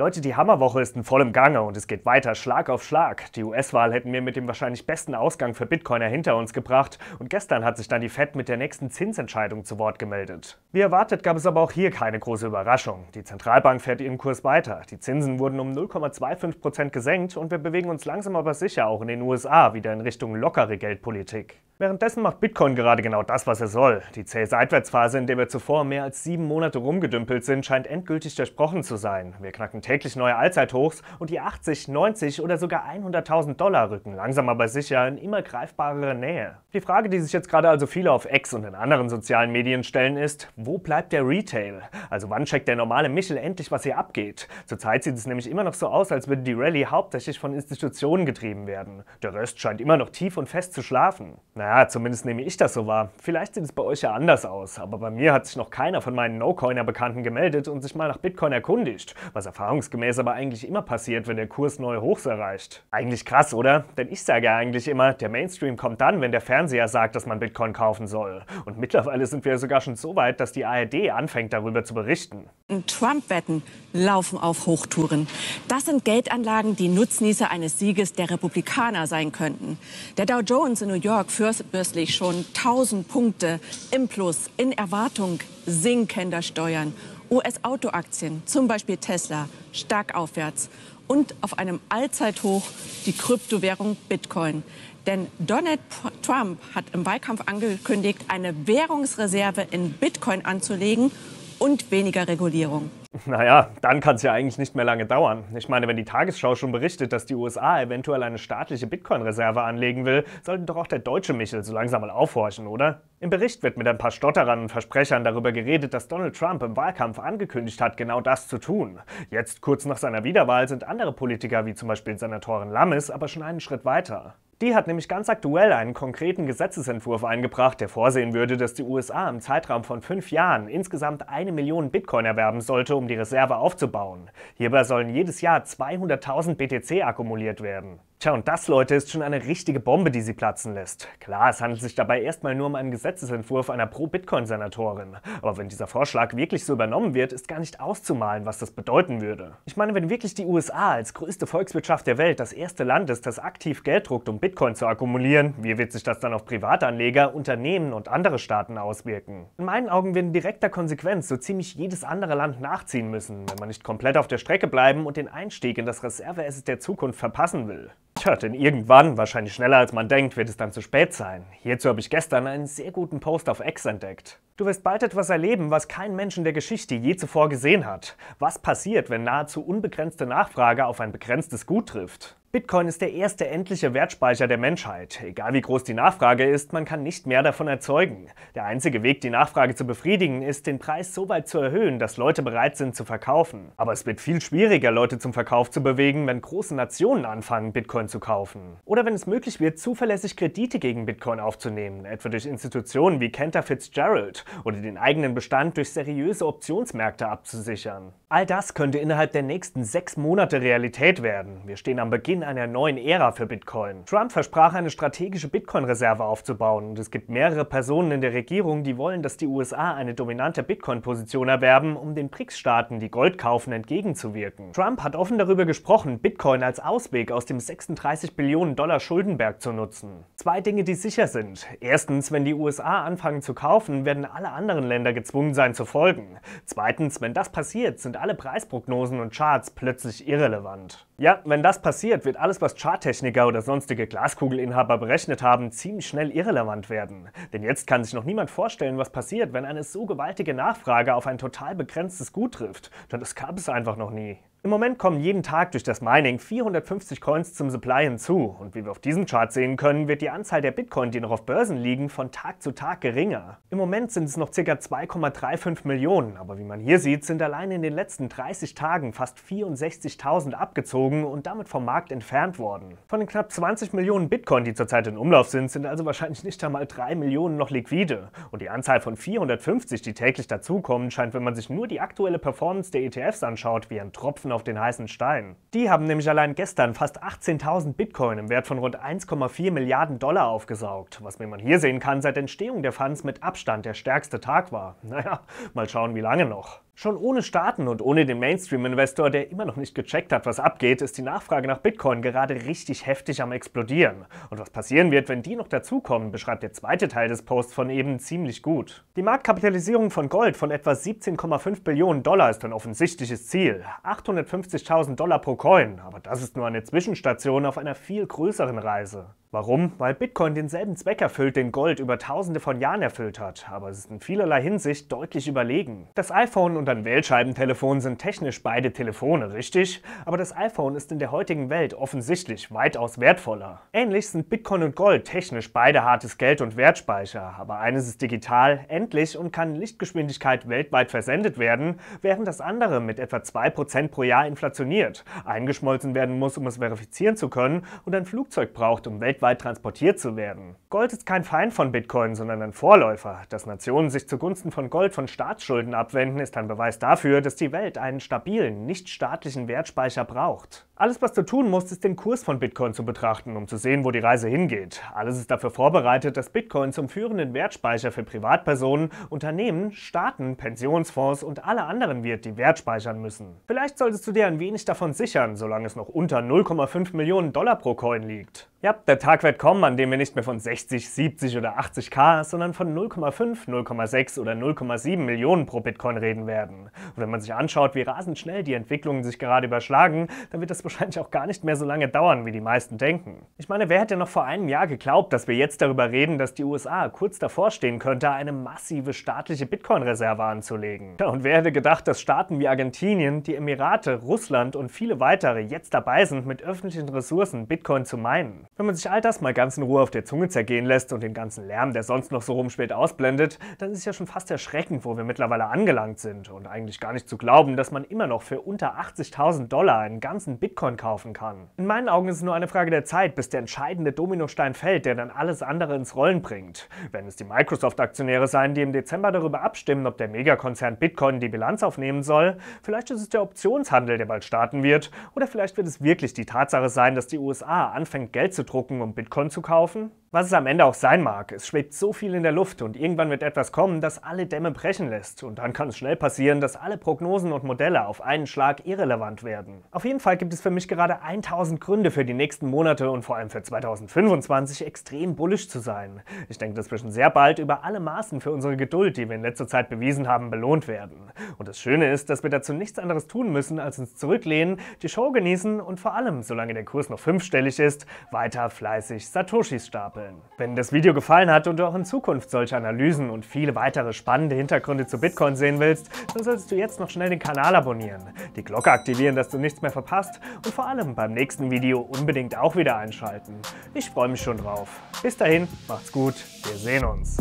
Leute, die Hammerwoche ist in vollem Gange und es geht weiter Schlag auf Schlag. Die US-Wahl hätten wir mit dem wahrscheinlich besten Ausgang für Bitcoiner hinter uns gebracht und gestern hat sich dann die Fed mit der nächsten Zinsentscheidung zu Wort gemeldet. Wie erwartet gab es aber auch hier keine große Überraschung. Die Zentralbank fährt ihren Kurs weiter. Die Zinsen wurden um 0,25 gesenkt und wir bewegen uns langsam aber sicher auch in den USA wieder in Richtung lockere Geldpolitik. Währenddessen macht Bitcoin gerade genau das, was er soll. Die zähe Seitwärtsphase, in der wir zuvor mehr als sieben Monate rumgedümpelt sind, scheint endgültig durchbrochen zu sein. Wir knacken täglich neue Allzeithochs und die 80, 90 oder sogar 100.000 Dollar rücken langsam aber sicher in immer greifbarere Nähe. Die Frage, die sich jetzt gerade also viele auf X und in anderen sozialen Medien stellen, ist, wo bleibt der Retail? Also wann checkt der normale Michel endlich, was hier abgeht? Zurzeit sieht es nämlich immer noch so aus, als würde die Rallye hauptsächlich von Institutionen getrieben werden. Der Rest scheint immer noch tief und fest zu schlafen. Naja, zumindest nehme ich das so wahr. Vielleicht sieht es bei euch ja anders aus, aber bei mir hat sich noch keiner von meinen No-Coiner-Bekannten gemeldet und sich mal nach Bitcoin erkundigt, was Erfahrung erfahrungsgemäß aber eigentlich immer passiert, wenn der Kurs neue Hochs erreicht. Eigentlich krass, oder? Denn ich sage ja eigentlich immer, der Mainstream kommt dann, wenn der Fernseher sagt, dass man Bitcoin kaufen soll. Und mittlerweile sind wir sogar schon so weit, dass die ARD anfängt, darüber zu berichten. Trump-Wetten laufen auf Hochtouren. Das sind Geldanlagen, die Nutznießer eines Sieges der Republikaner sein könnten. Der Dow Jones in New York fürstbürstlich schon 1000 Punkte im Plus, in Erwartung sinkender Steuern US-Autoaktien, zum Beispiel Tesla, stark aufwärts und auf einem Allzeithoch die Kryptowährung Bitcoin. Denn Donald Trump hat im Wahlkampf angekündigt, eine Währungsreserve in Bitcoin anzulegen und weniger Regulierung. Naja, dann kann es ja eigentlich nicht mehr lange dauern. Ich meine, wenn die Tagesschau schon berichtet, dass die USA eventuell eine staatliche Bitcoin-Reserve anlegen will, sollte doch auch der deutsche Michel so langsam mal aufhorchen, oder? Im Bericht wird mit ein paar Stotterern und Versprechern darüber geredet, dass Donald Trump im Wahlkampf angekündigt hat, genau das zu tun. Jetzt, kurz nach seiner Wiederwahl, sind andere Politiker, wie zum Beispiel Senatorin Lammes, aber schon einen Schritt weiter. Die hat nämlich ganz aktuell einen konkreten Gesetzesentwurf eingebracht, der vorsehen würde, dass die USA im Zeitraum von fünf Jahren insgesamt eine Million Bitcoin erwerben sollte, um die Reserve aufzubauen. Hierbei sollen jedes Jahr 200.000 BTC akkumuliert werden. Tja, und das, Leute, ist schon eine richtige Bombe, die sie platzen lässt. Klar, es handelt sich dabei erstmal nur um einen Gesetzesentwurf einer Pro-Bitcoin-Senatorin. Aber wenn dieser Vorschlag wirklich so übernommen wird, ist gar nicht auszumalen, was das bedeuten würde. Ich meine, wenn wirklich die USA als größte Volkswirtschaft der Welt das erste Land ist, das aktiv Geld druckt, um Bitcoin zu akkumulieren, wie wird sich das dann auf Privatanleger, Unternehmen und andere Staaten auswirken? In meinen Augen wird in direkter Konsequenz so ziemlich jedes andere Land nachziehen müssen, wenn man nicht komplett auf der Strecke bleiben und den Einstieg in das Reserve-Asset der Zukunft verpassen will. Tja, denn irgendwann, wahrscheinlich schneller als man denkt, wird es dann zu spät sein. Hierzu habe ich gestern einen sehr guten Post auf X entdeckt. Du wirst bald etwas erleben, was kein Mensch in der Geschichte je zuvor gesehen hat. Was passiert, wenn nahezu unbegrenzte Nachfrage auf ein begrenztes Gut trifft? Bitcoin ist der erste endliche Wertspeicher der Menschheit. Egal wie groß die Nachfrage ist, man kann nicht mehr davon erzeugen. Der einzige Weg, die Nachfrage zu befriedigen, ist, den Preis so weit zu erhöhen, dass Leute bereit sind zu verkaufen. Aber es wird viel schwieriger, Leute zum Verkauf zu bewegen, wenn große Nationen anfangen, Bitcoin zu kaufen. Oder wenn es möglich wird, zuverlässig Kredite gegen Bitcoin aufzunehmen, etwa durch Institutionen wie Cantor Fitzgerald oder den eigenen Bestand durch seriöse Optionsmärkte abzusichern. All das könnte innerhalb der nächsten sechs Monate Realität werden. Wir stehen am Beginn Beginn einer neuen Ära für Bitcoin. Trump versprach, eine strategische Bitcoin-Reserve aufzubauen und es gibt mehrere Personen in der Regierung, die wollen, dass die USA eine dominante Bitcoin-Position erwerben, um den BRICS-Staaten, die Gold kaufen, entgegenzuwirken. Trump hat offen darüber gesprochen, Bitcoin als Ausweg aus dem 36 Billionen Dollar Schuldenberg zu nutzen. Zwei Dinge, die sicher sind. Erstens, wenn die USA anfangen zu kaufen, werden alle anderen Länder gezwungen sein zu folgen. Zweitens, wenn das passiert, sind alle Preisprognosen und Charts plötzlich irrelevant. Ja, wenn das passiert, wird alles, was Charttechniker oder sonstige Glaskugelinhaber berechnet haben, ziemlich schnell irrelevant werden. Denn jetzt kann sich noch niemand vorstellen, was passiert, wenn eine so gewaltige Nachfrage auf ein total begrenztes Gut trifft. Denn das gab es einfach noch nie. Im Moment kommen jeden Tag durch das Mining 450 Coins zum Supply hinzu und wie wir auf diesem Chart sehen können, wird die Anzahl der Bitcoin, die noch auf Börsen liegen, von Tag zu Tag geringer. Im Moment sind es noch ca. 2,35 Millionen, aber wie man hier sieht, sind allein in den letzten 30 Tagen fast 64.000 abgezogen und damit vom Markt entfernt worden. Von den knapp 20 Millionen Bitcoin, die zurzeit in Umlauf sind, sind also wahrscheinlich nicht einmal 3 Millionen noch liquide und die Anzahl von 450, die täglich dazukommen, scheint, wenn man sich nur die aktuelle Performance der ETFs anschaut, wie ein Tropfen Tropfen auf den heißen Stein. Die haben nämlich allein gestern fast 18.000 Bitcoin im Wert von rund 1,4 Milliarden Dollar aufgesaugt, was wie man hier sehen kann, seit Entstehung der Funds mit Abstand der stärkste Tag war. Naja, mal schauen, wie lange noch. Schon ohne Staaten und ohne den Mainstream-Investor, der immer noch nicht gecheckt hat, was abgeht, ist die Nachfrage nach Bitcoin gerade richtig heftig am Explodieren. Und was passieren wird, wenn die noch dazukommen, beschreibt der zweite Teil des Posts von eben ziemlich gut. Die Marktkapitalisierung von Gold von etwa 17,5 Billionen Dollar ist ein offensichtliches Ziel. 850.000 Dollar pro Coin, aber das ist nur eine Zwischenstation auf einer viel größeren Reise. Warum? Weil Bitcoin denselben Zweck erfüllt, den Gold über tausende von Jahren erfüllt hat, aber es ist in vielerlei Hinsicht deutlich überlegen. Das iPhone und ein Wählscheibentelefon sind technisch beide Telefone, richtig? Aber das iPhone ist in der heutigen Welt offensichtlich weitaus wertvoller. Ähnlich sind Bitcoin und Gold technisch beide hartes Geld und Wertspeicher, aber eines ist digital, endlich und kann in Lichtgeschwindigkeit weltweit versendet werden, während das andere mit etwa 2% pro Jahr inflationiert, eingeschmolzen werden muss, um es verifizieren zu können und ein Flugzeug braucht, um weltweit weltweit transportiert zu werden. Gold ist kein Feind von Bitcoin, sondern ein Vorläufer. Dass Nationen sich zugunsten von Gold von Staatsschulden abwenden, ist ein Beweis dafür, dass die Welt einen stabilen, nicht staatlichen Wertspeicher braucht. Alles, was du tun musst, ist den Kurs von Bitcoin zu betrachten, um zu sehen, wo die Reise hingeht. Alles ist dafür vorbereitet, dass Bitcoin zum führenden Wertspeicher für Privatpersonen, Unternehmen, Staaten, Pensionsfonds und alle anderen wird, die Wert speichern müssen. Vielleicht solltest du dir ein wenig davon sichern, solange es noch unter 0,5 Millionen Dollar pro Coin liegt. Ja, der Tag wird kommen, an dem wir nicht mehr von 60, 70 oder 80k, sondern von 0,5, 0,6 oder 0,7 Millionen pro Bitcoin reden werden. Und wenn man sich anschaut, wie rasend schnell die Entwicklungen sich gerade überschlagen, dann wird das wahrscheinlich auch gar nicht mehr so lange dauern, wie die meisten denken. Ich meine, wer hätte noch vor einem Jahr geglaubt, dass wir jetzt darüber reden, dass die USA kurz davor stehen könnte, eine massive staatliche Bitcoin-Reserve anzulegen? und wer hätte gedacht, dass Staaten wie Argentinien, die Emirate, Russland und viele weitere jetzt dabei sind, mit öffentlichen Ressourcen Bitcoin zu meinen? Wenn man sich all das mal ganz in Ruhe auf der Zunge zergehen lässt und den ganzen Lärm, der sonst noch so rumspielt, ausblendet, dann ist ja schon fast erschreckend, wo wir mittlerweile angelangt sind und eigentlich gar nicht zu glauben, dass man immer noch für unter 80.000 Dollar einen ganzen Bitcoin Bitcoin kaufen kann. In meinen Augen ist es nur eine Frage der Zeit, bis der entscheidende Dominostein fällt, der dann alles andere ins Rollen bringt. Wenn es die Microsoft-Aktionäre seien, die im Dezember darüber abstimmen, ob der Megakonzern Bitcoin die Bilanz aufnehmen soll, vielleicht ist es der Optionshandel, der bald starten wird, oder vielleicht wird es wirklich die Tatsache sein, dass die USA anfängt Geld zu drucken, um Bitcoin zu kaufen? Was es am Ende auch sein mag, es schwebt so viel in der Luft und irgendwann wird etwas kommen, das alle Dämme brechen lässt. Und dann kann es schnell passieren, dass alle Prognosen und Modelle auf einen Schlag irrelevant werden. Auf jeden Fall gibt es für mich gerade 1000 Gründe für die nächsten Monate und vor allem für 2025 extrem bullisch zu sein. Ich denke, dass wir schon sehr bald über alle Maßen für unsere Geduld, die wir in letzter Zeit bewiesen haben, belohnt werden. Und das Schöne ist, dass wir dazu nichts anderes tun müssen, als uns zurücklehnen, die Show genießen und vor allem, solange der Kurs noch fünfstellig ist, weiter fleißig Satoshis stapeln stapeln. Wenn das Video gefallen hat und du auch in Zukunft solche Analysen und viele weitere spannende Hintergründe zu Bitcoin sehen willst, dann solltest du jetzt noch schnell den Kanal abonnieren, die Glocke aktivieren, dass du nichts mehr verpasst und vor allem beim nächsten Video unbedingt auch wieder einschalten. Ich freue mich schon drauf. Bis dahin, macht's gut, wir sehen uns.